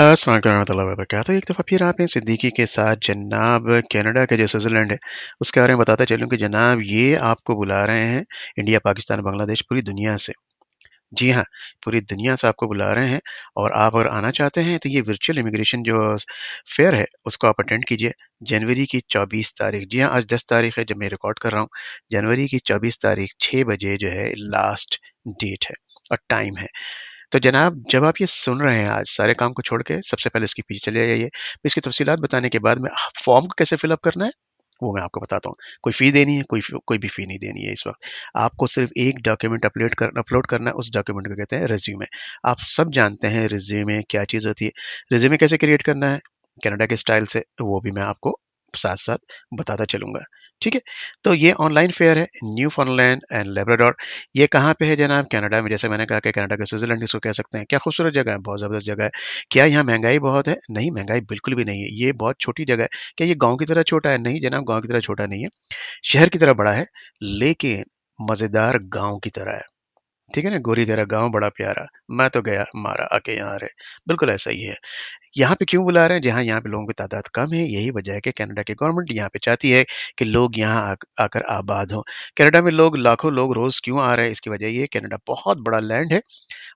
वरक एक दफ़ा फिर आप हैं सिद्दीकी के साथ जनाब कनाडा का जो स्विट्ज़रलैंड है उसके बारे में बताता चलूँ कि जनाब ये आपको बुला रहे हैं इंडिया पाकिस्तान बांग्लादेश पूरी दुनिया से जी हाँ पूरी दुनिया से आपको बुला रहे हैं और आप अगर आना चाहते हैं तो ये वर्चुअल इमिग्रेशन जो फेयर है उसको आप अटेंड कीजिए जनवरी की 24 तारीख जी हाँ आज 10 तारीख है जब मैं रिकॉर्ड कर रहा हूँ जनवरी की 24 तारीख 6 बजे जो है लास्ट डेट है और टाइम है तो जनाब जब आप ये सुन रहे हैं आज सारे काम को छोड़ के सबसे पहले इसके पीछे चले जाइए इसकी तफसीत बताने के बाद में फॉर्म को कैसे फिलअप करना है वो मैं आपको बताता हूँ कोई फ़ी देनी है कोई कोई भी फ़ी नहीं देनी है इस वक्त आपको सिर्फ एक डॉक्यूमेंट अपलोड कर अपलोड करना है उस डॉक्यूमेंट को कहते हैं रिज्यूमे आप सब जानते हैं रिज्यूमे क्या चीज़ होती है रिज्यूमे कैसे क्रिएट करना है कनाडा के स्टाइल से वो भी मैं आपको साथ साथ बताता चलूँगा ठीक है तो ये ऑनलाइन फेयर है न्यू फनलैंड एंड लेब्राडोर ये कहाँ पे है जनाब कनाडा में जैसे मैंने कहा कि कनाडा के स्विट्जरलैंड इसको कह सकते हैं क्या खूबसूरत जगह है बहुत ज़बरदस्त जगह है क्या यहाँ महंगाई बहुत है नहीं महंगाई बिल्कुल भी नहीं है ये बहुत छोटी जगह है क्या ये गाँव की तरह छोटा है नहीं जनाब गाँव की तरह छोटा नहीं है शहर की तरह बड़ा है लेकिन मज़ेदार गाँव की तरह है ठीक है ना गोरी तेरा गांव बड़ा प्यारा मैं तो गया मारा आके यहाँ रहे बिल्कुल ऐसा ही है यहाँ पे क्यों बुला रहे हैं जहाँ यहाँ पे लोगों की तादाद कम है यही वजह है कि कनाडा की गवर्नमेंट यहाँ पे चाहती है कि लोग यहाँ आकर आबाद हों कनाडा में लोग लाखों लोग रोज़ क्यों आ रहे हैं इसकी वजह ये कनाडा बहुत बड़ा लैंड है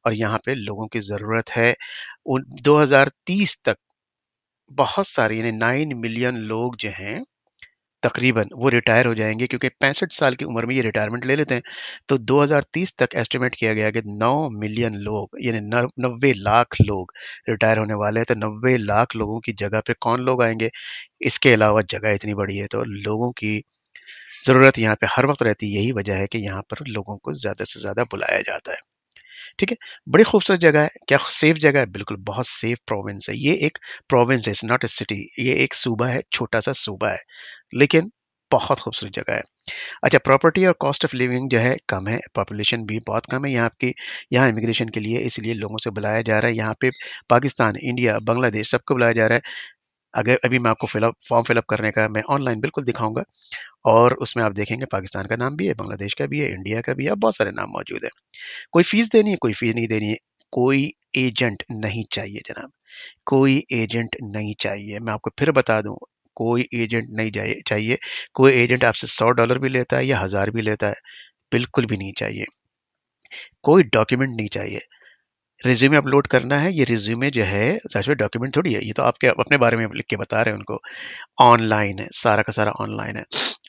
और यहाँ पे लोगों की ज़रूरत है उन दो तक बहुत सारे यानी नाइन मिलियन लोग जो हैं तकरीबन वो रिटायर हो जाएंगे क्योंकि पैंसठ साल की उम्र में ये रिटायरमेंट ले लेते हैं तो 2030 तक एस्टिमेट किया गया कि 9 मिलियन लोग यानी नब्बे लाख लोग रिटायर होने वाले हैं तो नब्बे लाख लोगों की जगह पे कौन लोग आएंगे इसके अलावा जगह इतनी बड़ी है तो लोगों की ज़रूरत यहाँ पे हर वक्त रहती यही वजह है कि यहाँ पर लोगों को ज़्यादा से ज़्यादा बुलाया जाता है ठीक है बड़ी खूबसूरत जगह है क्या सेफ जगह है बिल्कुल बहुत सेफ प्रोविंस है ये एक प्रोविंस है नॉट ए सिटी ये एक सूबा है छोटा सा सूबा है लेकिन बहुत खूबसूरत जगह है अच्छा प्रॉपर्टी और कॉस्ट ऑफ लिविंग जो है कम है पॉपुलेशन भी बहुत कम है यहाँ की यहाँ इमिग्रेशन के लिए इसलिए लोगों से बुलाया जा रहा है यहाँ पे पाकिस्तान इंडिया बांग्लादेश सबको बुलाया जा रहा है अगर अभी मैं आपको फिलअप फॉर्म फिलअप करने का मैं ऑनलाइन बिल्कुल दिखाऊंगा और उसमें आप देखेंगे पाकिस्तान का नाम भी है बांग्लादेश का भी है इंडिया का भी है बहुत सारे नाम मौजूद है कोई फ़ीस देनी है कोई फ़ीस नहीं देनी है कोई एजेंट नहीं चाहिए जनाब कोई एजेंट नहीं चाहिए मैं आपको फिर बता दूँ कोई एजेंट नहीं चाहिए कोई एजेंट आपसे सौ डॉलर भी लेता है या हज़ार भी लेता है बिल्कुल भी नहीं चाहिए कोई डॉक्यूमेंट नहीं चाहिए रिज्यूमे अपलोड करना है ये रिज्यूमे जो है डॉक्यूमेंट थोड़ी है ये तो आपके अपने बारे में लिख के बता रहे हैं उनको ऑनलाइन है सारा का सारा ऑनलाइन है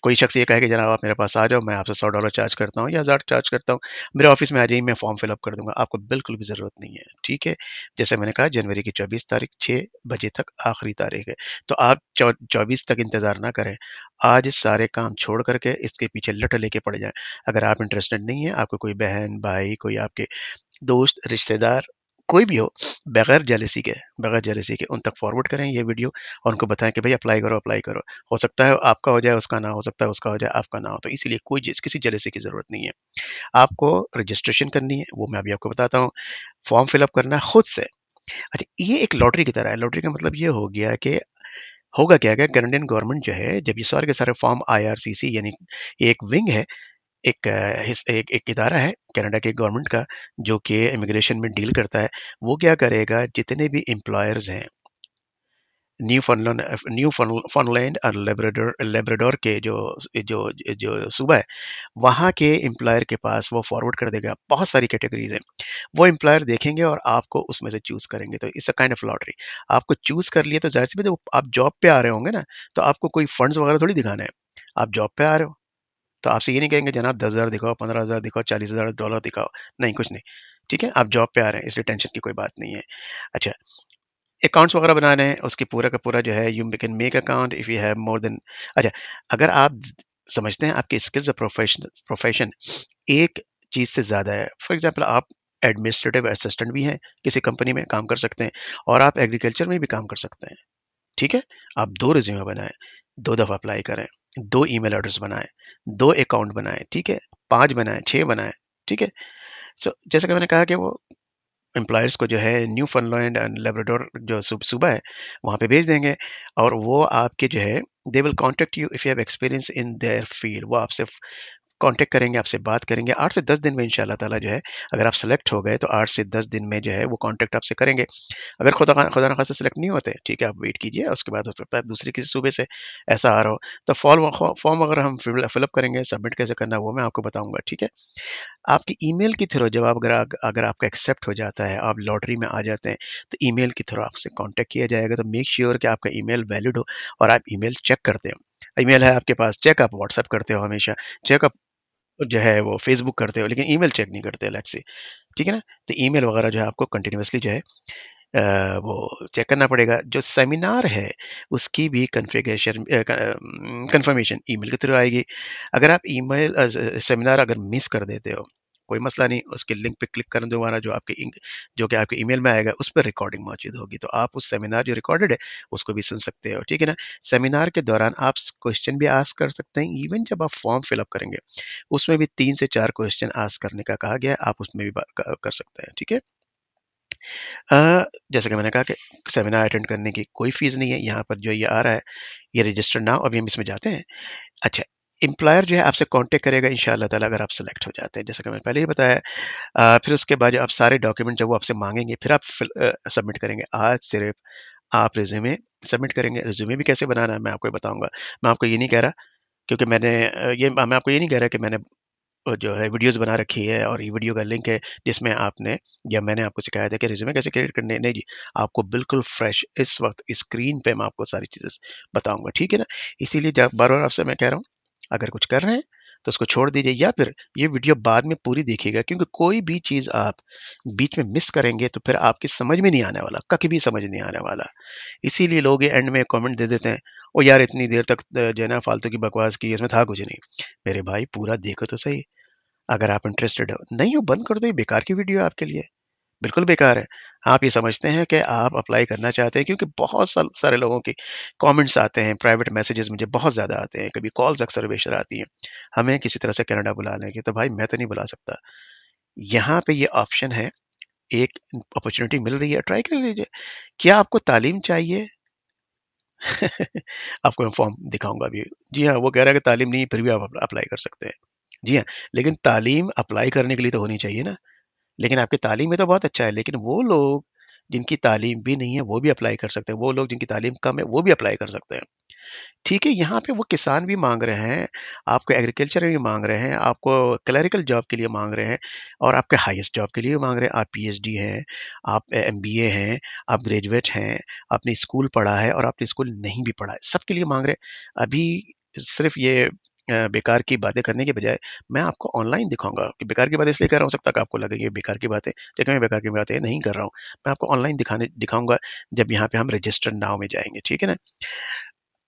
कोई शख्स ये कहे कि जनाब आप मेरे पास आ जाओ मैं आपसे सौ डॉलर चार्ज करता हूँ या हज़ार चार्ज करता हूँ मेरे ऑफिस में आ जाइए मैं फॉर्म फिलअप कर दूँगा आपको बिल्कुल भी ज़रूरत नहीं है ठीक है जैसे मैंने कहा जनवरी की चौबीस तारीख छः बजे तक आखिरी तारीख है तो आप चौबीस तक इंतज़ार ना करें आज सारे काम छोड़ करके इसके पीछे लट लेके पड़ जाएं अगर आप इंटरेस्टेड नहीं हैं आपको कोई बहन भाई कोई आपके दोस्त रिश्तेदार कोई भी हो बगैर जेलेसी के बगैर जेलेसी के उन तक फॉरवर्ड करें ये वीडियो और उनको बताएं कि भाई अप्लाई करो अप्लाई करो हो सकता है आपका हो जाए उसका ना हो सकता है उसका हो जाए आपका ना हो तो इसीलिए कोई किसी जेलेसी की ज़रूरत नहीं है आपको रजिस्ट्रेशन करनी है वो मैं अभी आपको बताता हूँ फॉर्म फिलअप करना है खुद से अच्छा ये एक लॉटरी की तरह है लॉटरी का मतलब ये हो गया कि होगा क्या क्या कैनेडियन गवर्नमेंट जो है जब ये सारे के सारे फॉर्म सी यानी एक विंग है एक हिस एक एक इदारा है कनाडा के गवर्नमेंट का जो कि इमिग्रेशन में डील करता है वो क्या करेगा जितने भी एम्प्लॉयर्स हैं न्यू फनलैंड न्यू फनलैंड और लेबरेडोर लेब्राडोर के जो जो जो सूबा है वहाँ के एम्प्लॉयर के पास वो फॉरवर्ड कर देगा बहुत सारी कैटेगरीज हैं वो एम्प्लॉयर देखेंगे और आपको उसमें से चूज़ करेंगे तो it's a kind of lottery आपको चूज़ कर लिए तो जाहिर सी बात है आप जॉब पे आ रहे होंगे ना तो आपको कोई फंड्स वगैरह थोड़ी दिखाना है आप जॉब पे आ रहे हो तो आपसे ये नहीं कहेंगे जनाब दस हज़ार दिखाओ पंद्रह हज़ार दिखाओ चालीस हज़ार डॉलर दिखाओ नहीं कुछ नहीं ठीक है आप जॉब पे आ रहे हैं इसलिए टेंशन की कोई बात नहीं है अच्छा अकाउंट्स वगैरह बना रहे हैं उसकी पूरा का पूरा जो है you can make account if you have more than अच्छा अगर आप समझते हैं आपकी स्किल्स प्रोफेशन प्रोफेशन एक चीज़ से ज़्यादा है फॉर एग्ज़ाम्पल आप एडमिनिस्ट्रेटिव असिस्टेंट भी हैं किसी कंपनी में काम कर सकते हैं और आप एग्रीकल्चर में भी काम कर सकते हैं ठीक है आप दो रिज्यूमे बनाएं दो दफ़ा अप्लाई करें दो ईमेल एड्रेस बनाए दो अकाउंट बनाए ठीक है पाँच बनाए छः बनाए ठीक है सो जैसे कि मैंने कहा कि वो एम्प्लॉयर्स को जो है न्यू फनलैंड एंड लेबरेटोर जो सुबह है वहाँ पे भेज देंगे और वो आपके जो है they will contact you if you have experience in their field वो आपसे कांटेक्ट करेंगे आपसे बात करेंगे आठ से दस दिन में इन ताला जो है अगर आप सेलेक्ट हो गए तो आठ से दस दिन में जो है वो कॉन्टेक्ट आपसे करेंगे अगर खुदा खुदा ना खासा सेलेक्ट नहीं होते ठीक है आप वेट कीजिए उसके बाद हो सकता है दूसरे किसी सूबे से ऐसा आ रहा हो तो फॉर्म फॉर्म अगर हम फिलअप करेंगे सबमिट कैसे करना है वो मैं आपको बताऊँगा ठीक है आपकी ई मेल के थ्रू जब आप अगर अगर आपका एक्सेप्ट हो जाता है आप लॉटरी में आ जाते हैं तो ई मेल के थ्रू आपसे कॉन्टेक्ट किया जाएगा तो मेक श्योर कि आपका ई मेल वैलिड हो और आप ई मेल चेक करते ई ईमेल है आपके पास चेक आप व्हाट्सअप करते हो हमेशा चेक आप तो जो है वो फेसबुक करते हो लेकिन ईमेल चेक नहीं करते लेट्स से ठीक है ना तो ईमेल वगैरह जो है आपको कंटिन्यूसली जो है वो चेक करना पड़ेगा जो सेमिनार है उसकी भी कन्फिगेशन कन्फर्मेशन ईमेल के थ्रू आएगी अगर आप ईमेल सेमिनार अगर मिस कर देते हो कोई मसला नहीं उसके लिंक पे क्लिक करें दोबारा जो आपके जो कि आपके ईमेल में आएगा उस पर रिकॉर्डिंग मौजूद होगी तो आप उस सेमिनार जो रिकॉर्डेड है उसको भी सुन सकते हो ठीक है ना सेमिनार के दौरान आप क्वेश्चन भी आस्क कर सकते हैं इवन जब आप फॉर्म फिलअप करेंगे उसमें भी तीन से चार क्वेश्चन आस्क करने का कहा गया है आप उसमें भी कर सकते हैं ठीक है जैसे कि मैंने कहा कि सेमिनार अटेंड करने की कोई फीस नहीं है यहाँ पर जो ये आ रहा है ये रजिस्टर नाउ अभी हम इसमें जाते हैं अच्छा एम्प्लॉयर जो है आपसे कांटेक्ट करेगा इन ताला अगर आप सेलेक्ट हो जाते हैं जैसा कि मैंने पहले ही बताया फिर उसके बाद आप सारे डॉक्यूमेंट जब वो आपसे मांगेंगे फिर आप सबमिट करेंगे आज सिर्फ आप रिज्यूमे सबमिट करेंगे रिज्यूमे भी कैसे बनाना है मैं आपको बताऊंगा मैं आपको ये नहीं कह रहा क्योंकि मैंने ये मैं आपको ये नहीं कह रहा कि मैंने जो है वीडियोस बना रखी है और ये वीडियो का लिंक है जिसमें आपने या मैंने आपको सिखाया था कि रिज्यूमे कैसे क्रिएट करने नहीं जी आपको बिल्कुल फ्रेश इस वक्त स्क्रीन पे मैं आपको सारी चीज़ें बताऊंगा ठीक है ना इसीलिए बार बार आपसे मैं कह रहा हूँ अगर कुछ कर रहे हैं तो उसको छोड़ दीजिए या फिर ये वीडियो बाद में पूरी देखिएगा क्योंकि कोई भी चीज़ आप बीच में मिस करेंगे तो फिर आपकी समझ में नहीं आने वाला कभी भी समझ नहीं आने वाला इसीलिए लोग एंड में कमेंट दे देते हैं ओ यार इतनी देर तक जो है ना फालतू की बकवास की इसमें था कुछ नहीं मेरे भाई पूरा देखो तो सही अगर आप इंटरेस्टेड हो नहीं हो बंद कर दो ये बेकार की वीडियो आपके लिए बिल्कुल बेकार है आप ये समझते हैं कि आप अप्लाई करना चाहते हैं क्योंकि बहुत सारे लोगों के कमेंट्स आते हैं प्राइवेट मैसेजेस मुझे बहुत ज़्यादा आते हैं कभी कॉल्स अक्सर बेशर आती हैं हमें किसी तरह से कनाडा बुला लेंगे तो भाई मैं तो नहीं बुला सकता यहाँ पे ये ऑप्शन है एक अपॉर्चुनिटी मिल रही है ट्राई कर लीजिए क्या आपको तालीम चाहिए आपको मैं फॉर्म दिखाऊंगा अभी जी हाँ वो कह रहा है कि तालीम नहीं फिर भी आप अप्लाई कर सकते हैं जी हाँ लेकिन तालीम अप्लाई करने के लिए तो होनी चाहिए ना लेकिन आपकी तालीम में तो बहुत अच्छा है लेकिन वो लोग जिनकी तालीम भी नहीं है वो भी अप्लाई कर सकते हैं वो लोग जिनकी तालीम कम है वो भी अप्लाई कर सकते हैं ठीक है यहाँ पे वो किसान भी मांग रहे हैं आपको एग्रीकल्चर भी मांग रहे हैं आपको क्लरिकल जॉब के लिए मांग रहे हैं और आपके हाईएस्ट जॉब के लिए मांग रहे हैं आप पीएचडी हैं आप एमबीए हैं आप ग्रेजुएट हैं आपने स्कूल पढ़ा है और आपने स्कूल नहीं भी पढ़ा है सबके लिए मांग रहे हैं अभी सिर्फ ये बेकार की बातें करने के बजाय मैं आपको ऑनलाइन दिखाऊंगा कि बेकार की बातें इसलिए कर रहा हूँ सकता कि आपको लगेगी बेकार की बातें लेकिन मैं बेकार की बातें नहीं कर रहा हूँ मैं आपको ऑनलाइन दिखाने दिखाऊंगा जब यहाँ पे हम रजिस्टर्ड नाव में जाएंगे ठीक है ना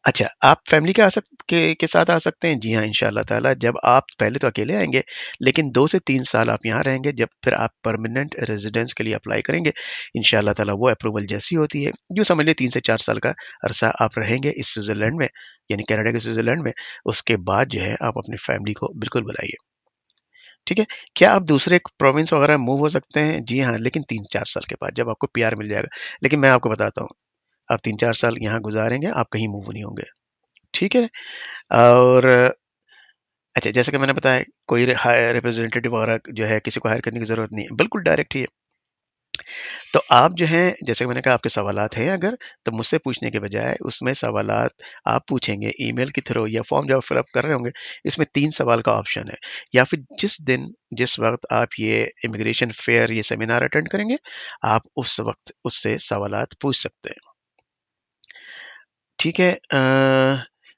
अच्छा, आप फैमिली के आ सक के के साथ आ सकते हैं। जी हाँ, इन ताला जब आप पहले तो अकेले आएँगे, लेकिन दो से तीन साल आप यहाँ रहेंगे, जब फिर आप परमानेंट रेज़िडेंस के लिए अप्लाई करेंगे, शाह ताला वो अप्रूवल जैसी होती है, जो समझ लें तीन से चार साल का अरसा आप रहेंगे इस स्विट्ज़रलैंड में, यानी कैनेडा के स्विट्ज़रलैंड में, उसके बाद जो है आप अपनी फैमिली को बिल्कुल बुलाइए। ठीक है? क्या आप दूसरे प्रोविंस वगैरह मूव हो सकते हैं? जी हाँ, लेकिन तीन चार साल के बाद जब आपको प्यार मिल जाएगा। लेकिन मैं आपको बताता हूँ आप तीन चार साल यहाँ गुजारेंगे आप कहीं मूव नहीं होंगे ठीक है और अच्छा जैसे कि मैंने बताया कोई रिप्रेजेंटेटिव वगैरह जो है किसी को हायर करने की ज़रूरत नहीं है बिल्कुल डायरेक्ट ही है तो आप जो हैं जैसे कि मैंने कहा आपके सवाल हैं अगर तो मुझसे पूछने के बजाय उसमें सवाल आप पूछेंगे ईमेल के थ्रू या फॉर्म जब फिलअप कर रहे होंगे इसमें तीन सवाल का ऑप्शन है या फिर जिस दिन जिस वक्त आप ये इमिग्रेशन फेयर ये सेमिनार अटेंड करेंगे आप उस वक्त उससे सवाल पूछ सकते हैं ठीक है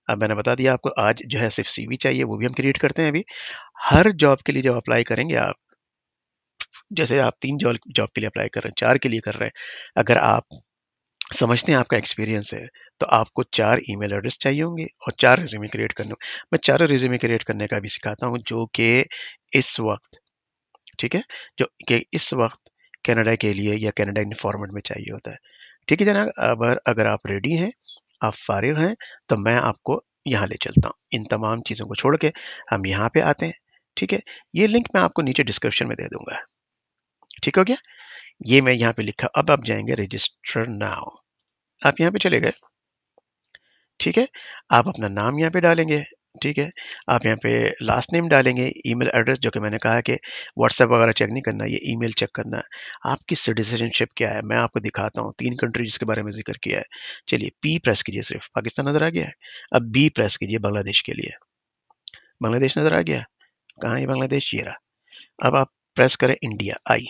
अब मैंने बता दिया आपको आज जो है सिर्फ सी चाहिए वो भी हम क्रिएट करते हैं अभी हर जॉब के लिए जब अप्लाई करेंगे आप जैसे आप तीन जॉब जॉब के लिए अप्लाई कर रहे हैं चार के लिए कर रहे हैं अगर आप समझते हैं आपका एक्सपीरियंस है तो आपको चार ईमेल एड्रेस चाहिए होंगे और चार रिज्यूमे क्रिएट करने मैं चार रिज्यूमे क्रिएट करने का भी सिखाता हूँ जो कि इस वक्त ठीक है जो कि इस वक्त कनाडा के लिए या कनाडा इन फॉर्मेट में चाहिए होता है ठीक है जनाब अगर अगर आप रेडी हैं आप फारिग हैं तो मैं आपको यहाँ ले चलता हूँ इन तमाम चीज़ों को छोड़ के हम यहाँ पे आते हैं ठीक है ये लिंक मैं आपको नीचे डिस्क्रिप्शन में दे दूंगा ठीक हो गया ये मैं यहाँ पे लिखा अब आप जाएंगे रजिस्टर नाउ आप यहाँ पे चले गए ठीक है आप अपना नाम यहाँ पे डालेंगे ठीक है आप यहाँ पे लास्ट नेम डालेंगे ईमेल एड्रेस जो कि मैंने कहा कि व्हाट्सएप वगैरह चेक नहीं करना ये ईमेल चेक करना है आपकी सिटीजनशिप क्या है मैं आपको दिखाता हूँ तीन कंट्री जिसके बारे में जिक्र किया है चलिए पी प्रेस कीजिए सिर्फ पाकिस्तान नज़र आ गया है अब बी प्रेस कीजिए बांग्लादेश के लिए बांग्लादेश नज़र आ गया कहाँ ये बांग्लादेश ये रहा अब आप प्रेस करें इंडिया आई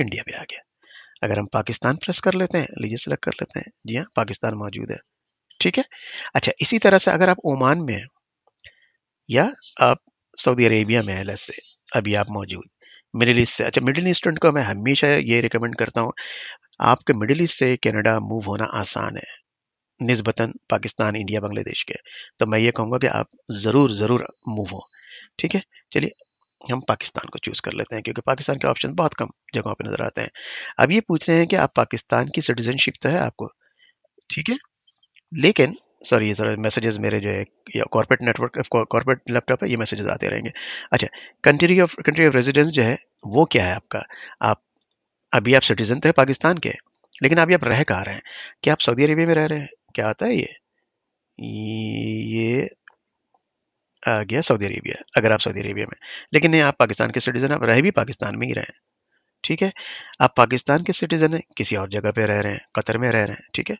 इंडिया पर आ गया अगर हम पाकिस्तान प्रेस कर लेते हैं लीजिए सेलेक्ट कर लेते हैं जी हाँ पाकिस्तान मौजूद है ठीक है अच्छा इसी तरह से अगर आप ओमान में हैं या आप सऊदी अरेबिया में हैं से अभी आप मौजूद मिडिल ईस्ट से अच्छा मिडिल ईस्टर्न को मैं हमेशा ये रिकमेंड करता हूँ आपके मिडिल ईस्ट से कनाडा मूव होना आसान है नस्बता पाकिस्तान इंडिया बांग्लादेश के तो मैं ये कहूँगा कि आप ज़रूर ज़रूर मूव हो ठीक है चलिए हम पाकिस्तान को चूज़ कर लेते हैं क्योंकि पाकिस्तान के ऑप्शन बहुत कम जगहों पर नज़र आते हैं अब ये पूछ रहे हैं कि आप पाकिस्तान की सिटीजनशिप तो है आपको ठीक है लेकिन सॉरी ये सर मैसेजेस मेरे जो है कॉर्पोरेट नेटवर्क कॉर्पोरेट लैपटॉप है ये मैसेजेस आते रहेंगे अच्छा country of country of residence जो है वो क्या है आपका आप अभी आप सिटीजन तो है पाकिस्तान के लेकिन अभी आप रह कहाँ रहे हैं क्या आप सऊदी अरेबिया में रह रहे हैं क्या आता है ये ये आ गया सऊदी अरेबिया अगर आप सऊदी अरेबिया में लेकिन नहीं आप पाकिस्तान के सिटीजन आप रह भी पाकिस्तान में ही रहें ठीक है आप पाकिस्तान के सिटीज़न हैं किसी और जगह पे रह रहे हैं कतर में रह रहे हैं ठीक है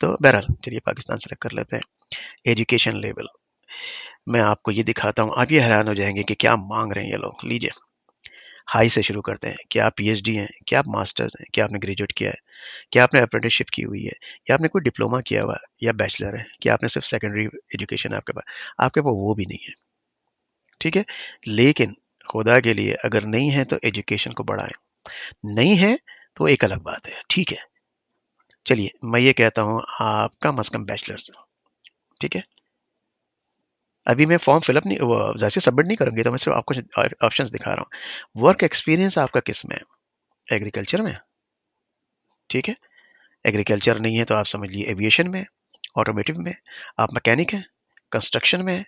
तो बहरहाल चलिए पाकिस्तान सेलेक्ट कर लेते हैं एजुकेशन लेवल मैं आपको ये दिखाता हूँ आप ये हैरान हो जाएंगे कि क्या मांग रहे हैं ये लोग लीजिए हाई से शुरू करते हैं क्या आप डी हैं क्या आप मास्टर्स हैं क्या आपने ग्रेजुएट किया है क्या आपने अप्रेंटिसशिप की हुई है या आपने कोई डिप्लोमा किया हुआ है या बैचलर है क्या आपने सिर्फ सेकेंडरी एजुकेशन है आपके पास आपके पास वो भी नहीं है ठीक है लेकिन खुदा के लिए अगर नहीं है तो एजुकेशन को बढ़ाएं नहीं है तो एक अलग बात है ठीक है चलिए मैं ये कहता हूँ आप कम अज़ कम बैचलर्स ठीक है अभी मैं फॉर्म फिलअप नहीं जैसे सबमिट नहीं करूँगी तो मैं सिर्फ आपको ऑप्शन दिखा रहा हूँ वर्क एक्सपीरियंस आपका किस में एग्रीकल्चर में ठीक है एग्रीकल्चर नहीं है तो आप समझ लीजिए एविएशन में ऑटोमेटिव में आप मैकेनिक हैं कंस्ट्रक्शन में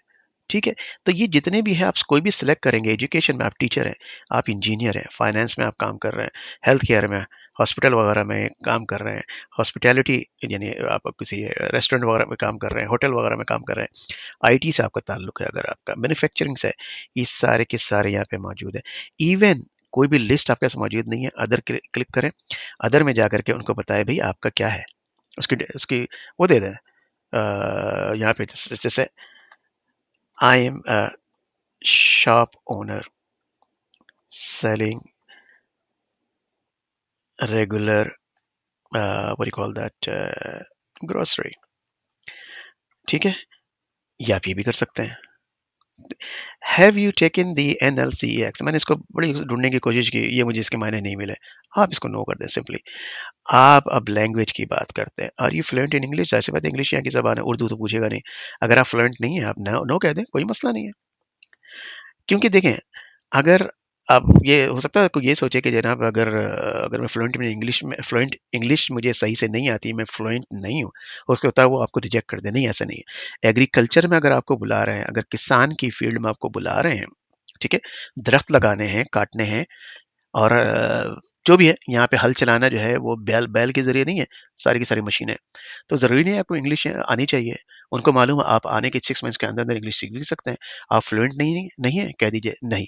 ठीक है तो ये जितने भी हैं आप कोई भी सिलेक्ट करेंगे एजुकेशन में आप टीचर हैं आप इंजीनियर हैं फाइनेंस में आप काम कर रहे हैं हेल्थ केयर में हॉस्पिटल वगैरह में काम कर रहे हैं हॉस्पिटैलिटी यानी आप किसी रेस्टोरेंट वगैरह में काम कर रहे हैं होटल वगैरह में काम कर रहे हैं आईटी से आपका ताल्लुक है अगर आपका मैन्युफैक्चरिंग से ये सारे के सारे यहाँ पे मौजूद है इवन कोई भी लिस्ट आपके पास मौजूद नहीं है अदर क्लिक करें अदर में जा करके उनको बताएं भाई आपका क्या है उसकी उसकी वो दे दें यहाँ पे जैसे I am a shop owner selling regular uh, what do you call that grocery uh, ठीक है या ये भी कर सकते हैं have you taken the N L C X मैंने इसको बड़ी ढूंढने की कोशिश की ये मुझे इसके मायने नहीं मिले आप इसको नो कर दें सिंपली आप अब लैंग्वेज की बात करते हैं are you fluent in English जैसे बात इंग्लिश यहाँ की जबान है उर्दू तो पूछेगा नहीं अगर आप फ्लुएंट नहीं है आप नो नो कह दें कोई मसला नहीं है क्योंकि देखें अगर अब ये हो सकता है कोई ये सोचे कि जनाब अगर अगर मैं फ्लुएंट में इंग्लिश में फ्लुएंट इंग्लिश मुझे सही से नहीं आती मैं फ्लुएंट नहीं हूँ उसके होता है वो आपको रिजेक्ट कर दे नहीं ऐसा नहीं है एग्रीकल्चर में अगर आपको बुला रहे हैं अगर किसान की फील्ड में आपको बुला रहे हैं ठीक है दरख्त लगाने हैं काटने हैं और जो भी है यहाँ पे हल चलाना जो है वो बैल बैल के जरिए नहीं है सारी की सारी मशीनें तो ज़रूरी नहीं है आपको इंग्लिश आनी चाहिए उनको मालूम है आप आने के सिक्स मंथ्स के अंदर अंदर इंग्लिश सीख भी सकते हैं आप फ्लुएंट नहीं नहीं है कह दीजिए नहीं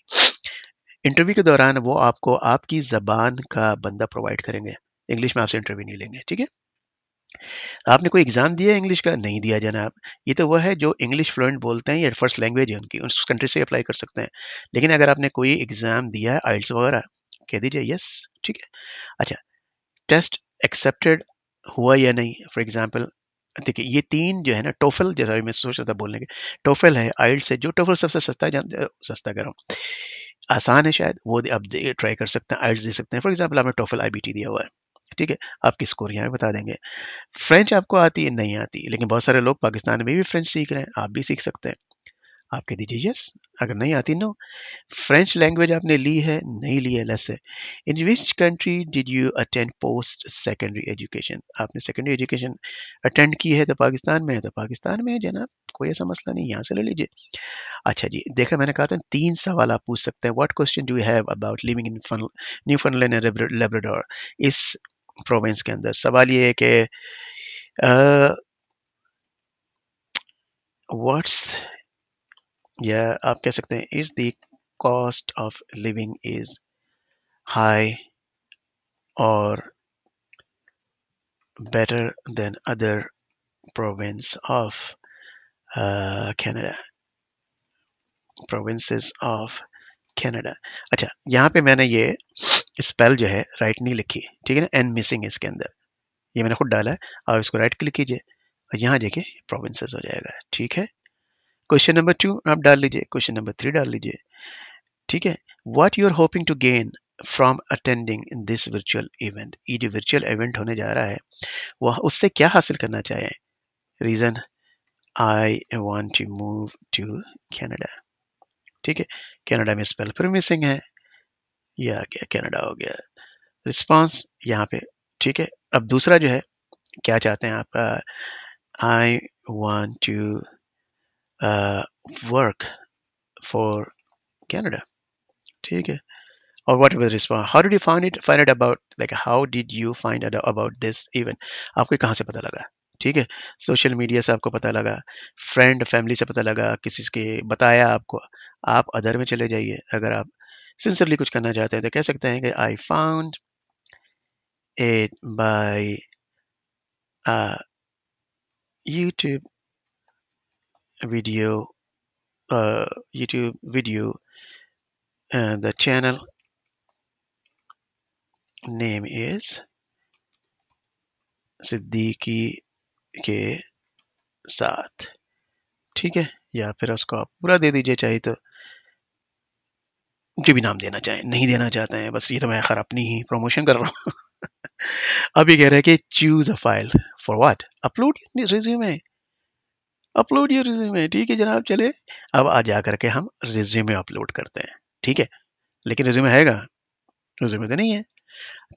इंटरव्यू के दौरान वो आपको आपकी ज़बान का बंदा प्रोवाइड करेंगे इंग्लिश में आपसे इंटरव्यू नहीं लेंगे ठीक है आपने कोई एग्ज़ाम दिया इंग्लिश का नहीं दिया जनाब ये तो वह है जो इंग्लिश फ्लुएंट बोलते हैं या फर्स्ट लैंग्वेज है उनकी उस कंट्री से अप्लाई कर सकते हैं लेकिन अगर आपने कोई एग्ज़ाम दिया है आइल्स वगैरह कह दीजिए यस ठीक है अच्छा टेस्ट एक्सेप्टेड हुआ या नहीं फॉर एग्ज़ाम्पल देखिए ये तीन जो है ना टोफल जैसा भी मैं सोच रहा था बोलने के टोफल है आइल्स है जो टोफल सबसे सस्ता सस्ता कर रहा हूँ आसान है शायद वो आप ट्राई कर सकते हैं आइल्स दे सकते हैं फॉर एग्जाम्पल आपने टोफल आई दिया हुआ है ठीक है आपकी स्कोर यहाँ बता देंगे फ्रेंच आपको आती है नहीं आती लेकिन बहुत सारे लोग पाकिस्तान में भी फ्रेंच सीख रहे हैं आप भी सीख सकते हैं आप कह दीजिए यस अगर नहीं आती नो फ्रेंच लैंग्वेज आपने ली है नहीं ली है लेस है in which country did you attend post secondary education आपने सेकेंडरी एजुकेशन अटेंड की है तो पाकिस्तान में है तो पाकिस्तान में है जनाब कोई ऐसा मसला नहीं यहाँ से ले लीजिए अच्छा जी देखा मैंने कहा था तीन सवाल आप पूछ सकते हैं what question do have about living in fun Newfoundland Labrador इस प्रोविंस के अंदर सवाल ये है कि वाट्स या आप कह सकते हैं is the cost of living is high और better than other province of Canada province of Canada अच्छा यहाँ पे मैंने ये स्पेल जो है राइट नहीं लिखी ठीक है ना एंड मिसिंग इसके अंदर ये मैंने खुद डाला है आप इसको राइट क्लिक कीजिए और यहाँ देखिए प्रोविंसेस हो जाएगा ठीक है क्वेश्चन नंबर टू आप डाल लीजिए क्वेश्चन नंबर थ्री डाल लीजिए ठीक है what you are hoping to gain from attending in this virtual event ये जो वर्चुअल इवेंट होने जा रहा है वह उससे क्या हासिल करना चाहें reason I want to move to Canada ठीक है कैनेडा में स्पेल फिर मिसिंग है या आ गया कैनेडा हो गया रिस्पॉन्स यहाँ पे ठीक है अब दूसरा जो है क्या चाहते हैं आप I want to uh, work for Canada Okay. or whatever the response how did you find it find it about like how did you find out about this event आपको कहाँ से पता लगा ठीक है सोशल मीडिया से आपको पता लगा फ्रेंड फैमिली से पता लगा किसी के बताया आपको आप अदर में चले जाइए अगर आप सिंसियरली कुछ करना चाहते हैं तो कह सकते हैं कि I found it by YouTube video uh, YouTube video and the channel name is Siddiqui के साथ ठीक है या फिर उसको आप पूरा दे दीजिए चाहिए तो जो भी नाम देना चाहें नहीं देना चाहते हैं बस ये तो मैं खैर अपनी ही प्रमोशन कर रहा हूँ अब ये कह रहे हैं कि choose a file for what upload resume upload your resume ठीक है जनाब चले अब आ जा करके हम रिज्यूमे अपलोड करते हैं ठीक है लेकिन रिज्यूमे हैगा रिज्यूमे तो नहीं है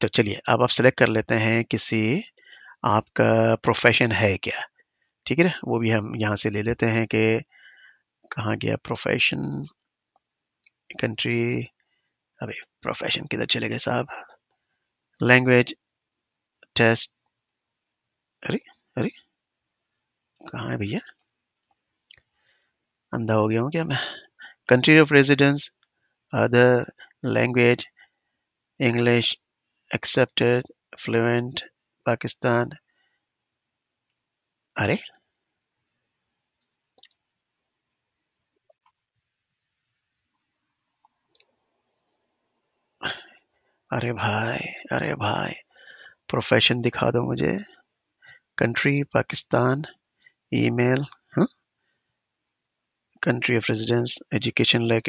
तो चलिए अब आप सेलेक्ट कर लेते हैं किसी आपका प्रोफेशन है क्या ठीक है ना वो भी हम यहाँ से ले लेते हैं कि कहाँ गया प्रोफेशन कंट्री अभी प्रोफेशन किधर चले गए साहब लैंग्वेज टेस्ट अरे अरे कहाँ है भैया अंधा हो गया हूँ क्या मैं country of residence other language English accepted fluent Pakistan अरे अरे भाई अरे भाई प्रोफेशन दिखा दो मुझे country Pakistan email country of residence education like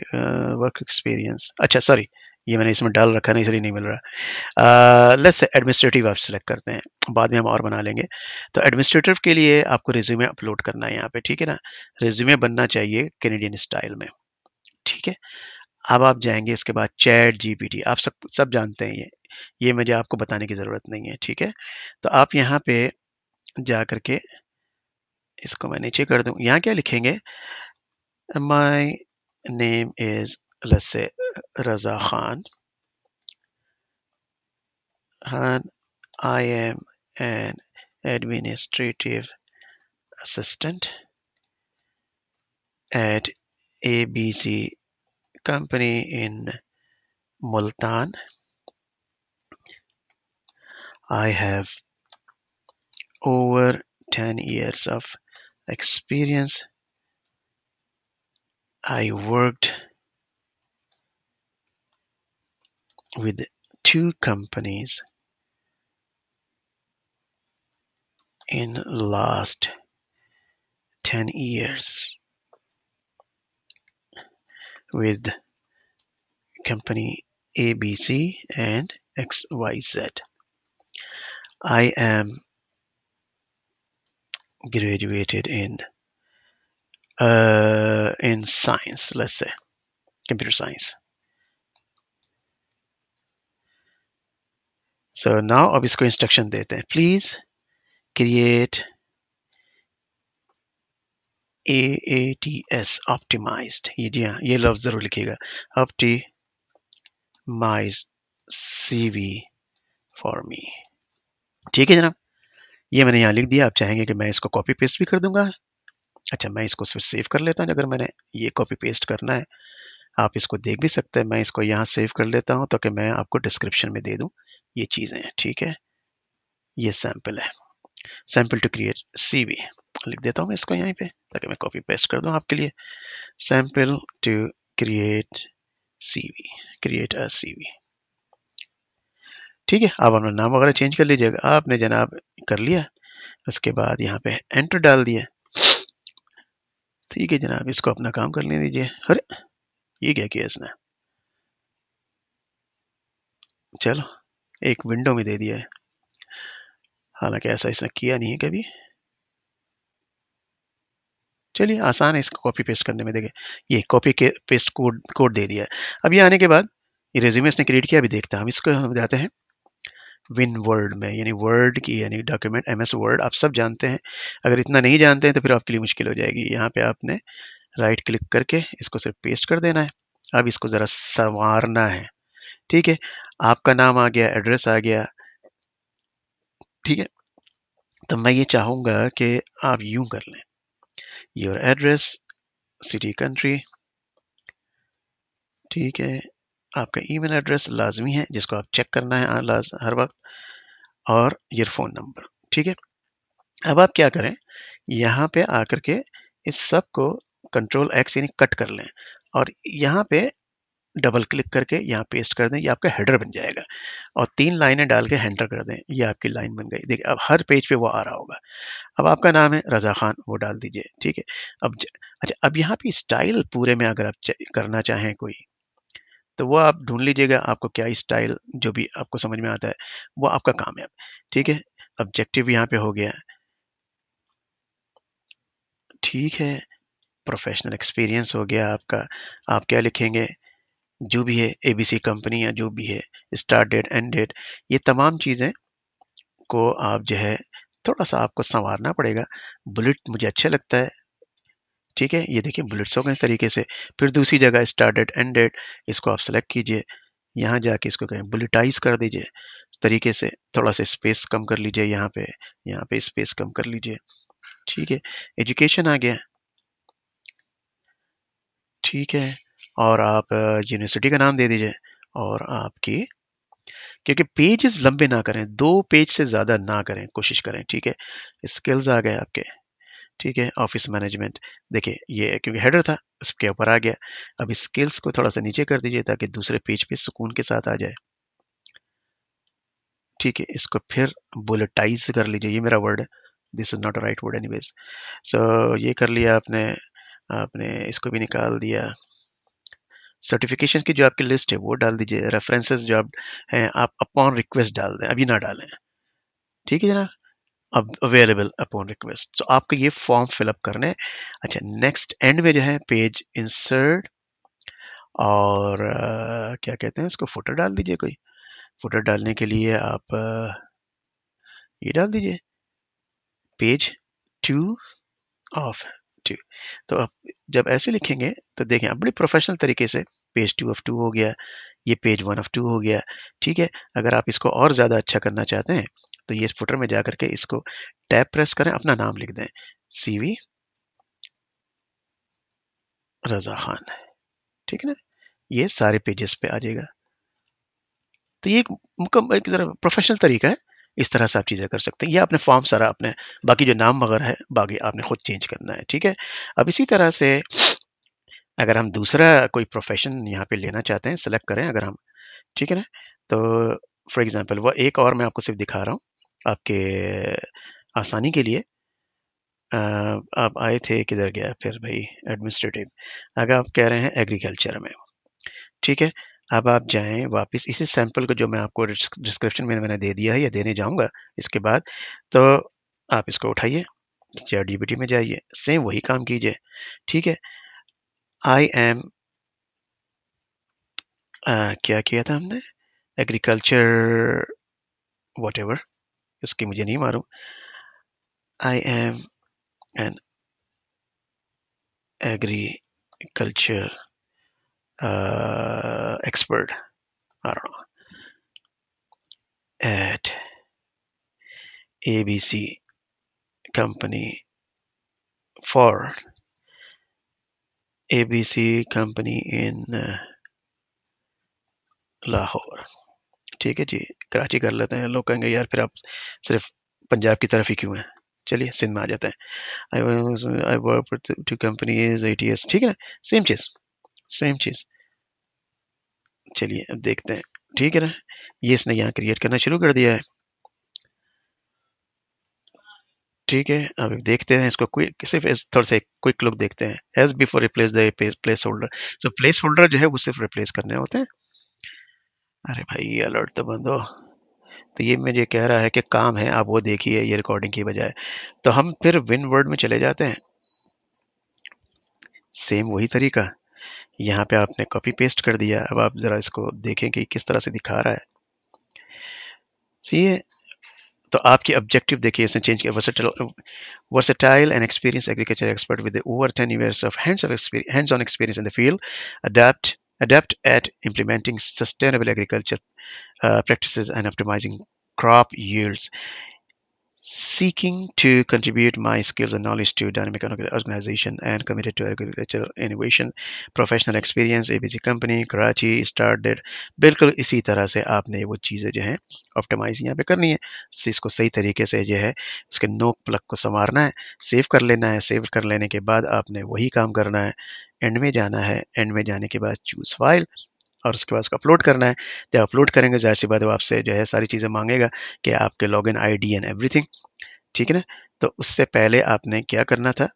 work experience अच्छा सॉरी ये मैंने इसमें डाल रखा नहीं इसलिए नहीं मिल रहा लेट्स uh, एडमिनिस्ट्रेटिव आप सेलेक्ट करते हैं बाद में हम और बना लेंगे तो एडमिनिस्ट्रेटिव के लिए आपको रेज्यूमे अपलोड करना है यहाँ पे ठीक है ना रेज्यूमे बनना चाहिए कैनेडियन स्टाइल में ठीक है अब आप जाएंगे इसके बाद चैट जीपीटी आप सब सब जानते हैं ये ये मुझे आपको बताने की ज़रूरत नहीं है ठीक है तो आप यहाँ पे जा करके इसको मैं नीचे कर दूँ यहाँ क्या लिखेंगे my name is let's say Raza Khan and I am an administrative assistant at ABC company in Multan. I have over 10 years of experience I worked with two companies in last 10 years with company ABC and XYZ. I am graduated in uh, in science, let's say, computer science. So now अब इसको instruction देते हैं please create a A T S optimized ये जी हाँ ये लफ्ज जरूर लिखिएगा ऑप्टिमाइज फॉर मी ठीक है जनाब ये मैंने यहाँ लिख दिया आप चाहेंगे कि मैं इसको कॉपी पेस्ट भी कर दूंगा अच्छा मैं इसको फिर सेव कर लेता हूँ अगर मैंने ये कॉपी पेस्ट करना है आप इसको देख भी सकते हैं मैं इसको यहाँ सेव कर लेता हूँ ताकि मैं आपको डिस्क्रिप्शन में दे दूँ ये चीज़ें हैं ठीक है ये सैम्पल है सैम्पल टू क्रिएट सी लिख देता हूँ मैं इसको यहीं पे ताकि मैं कॉपी पेस्ट कर दूँ आपके लिए sample to create C create a C ठीक है आप अपना नाम वगैरह चेंज कर लीजिएगा आपने जनाब कर लिया उसके बाद यहाँ पे एंटर डाल दिया ठीक है जनाब इसको अपना काम करने दीजिए अरे ये क्या किया इसने चलो एक विंडो में दे दिया है हालांकि ऐसा इसने किया नहीं है कभी चलिए आसान है इसको कॉपी पेस्ट करने में देखे ये कॉपी के पेस्ट कोड कोड दे दिया है अब ये आने के बाद ये रेज्यूमे इसने क्रिएट किया अभी देखते हैं हम इसको हम जाते हैं विन वर्ड में यानी वर्ड की यानी डॉक्यूमेंट एम एस वर्ड आप सब जानते हैं अगर इतना नहीं जानते हैं तो फिर आपके लिए मुश्किल हो जाएगी यहाँ पे आपने राइट क्लिक करके इसको सिर्फ पेस्ट कर देना है अब इसको ज़रा संवारना है ठीक है आपका नाम आ गया एड्रेस आ गया ठीक है तो मैं ये चाहूँगा कि आप यूँ कर लें योर एड्रेस सिटी कंट्री ठीक है आपका ईमेल एड्रेस लाजमी है जिसको आप चेक करना है लाज हर वक्त और ये फ़ोन नंबर ठीक है अब आप क्या करें यहाँ पे आकर के इस सब को कंट्रोल एक्स यानी कट कर लें और यहाँ पे डबल क्लिक करके यहाँ पेस्ट कर दें ये आपका हेडर बन जाएगा और तीन लाइनें डाल के हैंडर कर दें ये आपकी लाइन बन गई देखिए अब हर पेज पे वो आ रहा होगा अब आपका नाम है रज़ा खान वो डाल दीजिए ठीक है अब अच्छा अब यहाँ पे स्टाइल पूरे में अगर आप करना चाहें कोई तो वह आप ढूंढ लीजिएगा आपको क्या स्टाइल जो भी आपको समझ में आता है वो आपका काम है ठीक है ऑब्जेक्टिव यहाँ पे हो गया ठीक है प्रोफेशनल एक्सपीरियंस हो गया आपका आप क्या लिखेंगे जो भी है एबीसी कंपनी या जो भी है स्टार्ट डेट एंड डेट ये तमाम चीज़ें को आप जो है थोड़ा सा आपको संवारना पड़ेगा बुलेट मुझे अच्छा लगता है ठीक है ये देखिए बुलेट्स हो गए इस तरीके से फिर दूसरी जगह स्टार्टेड एंडेड इसको आप सेलेक्ट कीजिए यहाँ जाके इसको कहें बुलेटाइज कर दीजिए तरीके से थोड़ा सा स्पेस कम कर लीजिए यहाँ पे यहाँ पे स्पेस कम कर लीजिए ठीक है एजुकेशन आ गया ठीक है और आप यूनिवर्सिटी का नाम दे दीजिए और आपकी क्योंकि पेजेस लंबे ना करें दो पेज से ज़्यादा ना करें कोशिश करें ठीक है स्किल्स आ गए आपके ठीक है ऑफिस मैनेजमेंट देखिए ये क्योंकि हेडर था उसके ऊपर आ गया अब स्किल्स को थोड़ा सा नीचे कर दीजिए ताकि दूसरे पेज पे सुकून के साथ आ जाए ठीक है इसको फिर बुलेटाइज कर लीजिए ये मेरा वर्ड है this is not right word wage so ये कर लिया आपने आपने इसको भी निकाल दिया सर्टिफिकेशन की जो आपकी लिस्ट है वो डाल दीजिए रेफरेंसेस जो आप हैं आप अपॉन रिक्वेस्ट डाल दें अभी ना डालें ठीक है जनाब अवेलेबल अपॉन रिक्वेस्ट तो आपको ये फॉर्म फिलअप करना है अच्छा नेक्स्ट एंड में जो है पेज इंसर्ट और uh, क्या कहते हैं इसको फोटो डाल दीजिए कोई फोटो डालने के लिए आप ये डाल दीजिए पेज टू ऑफ टू तो आप जब ऐसे लिखेंगे तो देखें आप बड़ी प्रोफेशनल तरीके से पेज टू ऑफ टू हो गया ये पेज वन ऑफ टू हो गया ठीक है अगर आप इसको और ज़्यादा अच्छा करना चाहते हैं तो ये इस फुटर में जा करके इसको टैप प्रेस करें अपना नाम लिख दें सी वी रजा खान है ठीक है ना ये सारे पेजेस पे आ जाएगा तो ये एक मुकम्मल एक ज़रा प्रोफेशनल तरीका है इस तरह से आप चीज़ें कर सकते हैं या आपने फॉर्म सारा अपने बाकी जो नाम वगैरह है बाकी आपने खुद चेंज करना है ठीक है अब इसी तरह से अगर हम दूसरा कोई प्रोफेशन यहाँ पे लेना चाहते हैं सेलेक्ट करें अगर हम ठीक है ना तो फॉर एग्ज़ाम्पल वह एक और मैं आपको सिर्फ दिखा रहा हूँ आपके आसानी के लिए आप आए थे किधर गया फिर भाई एडमिनिस्ट्रेटिव अगर आप कह रहे हैं एग्रीकल्चर में ठीक है अब आप जाएं वापस इसी सैंपल को जो मैं आपको डिस्क्रिप्शन में मैंने दे दिया है या देने जाऊंगा इसके बाद तो आप इसको उठाइए या डी में जाइए सेम वही काम कीजिए ठीक है आई एम uh, क्या किया था हमने एग्रीकल्चर वट एवर उसकी मुझे नहीं मालूम I am an agriculture expert at A B C company for ABC company in Lahore ठीक है जी कराची कर लेते हैं लोग कहेंगे यार फिर आप सिर्फ पंजाब की तरफ ही क्यों हैं चलिए सिंध में आ जाते हैं I I work two companies I T S ठीक है ना सेम चीज़ सेम चीज़ चलिए अब देखते हैं ठीक है ना ये इसने यहाँ क्रिएट करना शुरू कर दिया है ठीक है अब देखते हैं इसको क्विक सिर्फ इस थोड़ा सा क्विक लुक देखते हैं as before replace the placeholder so placeholder जो है वो सिर्फ रिप्लेस करने होते हैं अरे भाई ये अलर्ट तो बंद हो तो ये मुझे कह रहा है कि काम है आप वो देखिए ये रिकॉर्डिंग की बजाय तो हम फिर विन वर्ड में चले जाते हैं सेम वही तरीका यहाँ पे आपने कॉपी पेस्ट कर दिया अब आप ज़रा इसको देखें कि किस तरह से दिखा रहा है सी तो आपके ऑब्जेक्टिव देखिए इसने चेंज किया versatile versatile and experience agriculture expert with over ten years of hands of experience hands on experience in the field adept adept at implementing sustainable agriculture uh, practices and optimizing crop yields seeking to contribute my skills and knowledge to dynamic organization and committed to agricultural innovation professional experience a company Karachi started बिल्कुल इसी तरह से आपने वो चीज़ें जो हैं optimise यहाँ पे करनी है इसको सही तरीके से जो है उसके नोक प्लग को संवारना है सेव कर लेना है सेव कर लेने के बाद आपने वही काम करना है एंड में जाना है एंड में जाने के बाद चूज़ फाइल और उसके बाद उसको अपलोड करना है जब अपलोड करेंगे जाहिर सी बात है आपसे जो है सारी चीज़ें मांगेगा कि आपके log in I and thing ठीक है ना तो उससे पहले आपने क्या करना था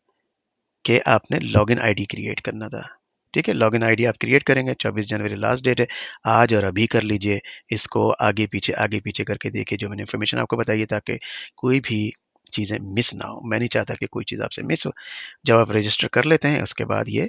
कि आपने लॉगिन डी क्रिएट करना था ठीक है लॉगिन आईडी आप क्रिएट करेंगे 24 जनवरी लास्ट डेट है आज और अभी कर लीजिए इसको आगे पीछे आगे पीछे करके देखिए जो मैंने इन्फॉर्मेशन आपको बताइए ताकि कोई भी चीज़ें मिस ना हो मैं नहीं चाहता कि कोई चीज़ आपसे मिस हो जब आप रजिस्टर कर लेते हैं उसके बाद ये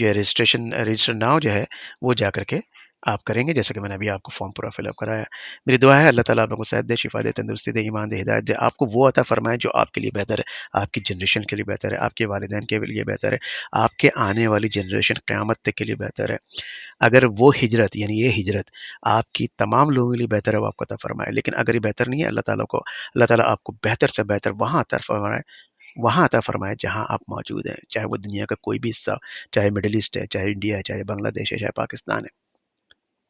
जो है रजिस्ट्रेशन रजिस्टर नाव जो है वो जा करके आप करेंगे जैसा कि मैंने अभी आपको फॉर्म पूरा फिलअप कराया मेरी दुआ है अल्लाह ताला आप लोगों को सहद दे शिफा दे तंदुरुस्ती दे ईमान दे हिदायत दे आपको वो अता फरमाए जो आपके लिए बेहतर है आपकी जनरेशन के लिए बेहतर है आपके वालदेन के लिए बेहतर है आपके आने वाली जनरेशन क़्यामत के लिए बेहतर है अगर वो हिजरत यानी ये हिजरत आपकी तमाम लोगों के लिए बेहतर है वो आपको अता फरमाए लेकिन अगर ये बेहतर नहीं है अल्लाह ताली को अल्लाह ताली आपको बेहतर से बेहतर वहाँ अता फरमाए वहाँ आता फरमाया जहाँ आप मौजूद हैं चाहे वो दुनिया का कोई भी हिस्सा चाहे मिडिल ईस्ट है चाहे इंडिया है चाहे बांग्लादेश है चाहे पाकिस्तान है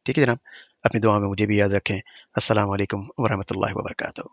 ठीक है जनाब अपनी दुआ में मुझे भी याद रखें असल वरहमल वर्का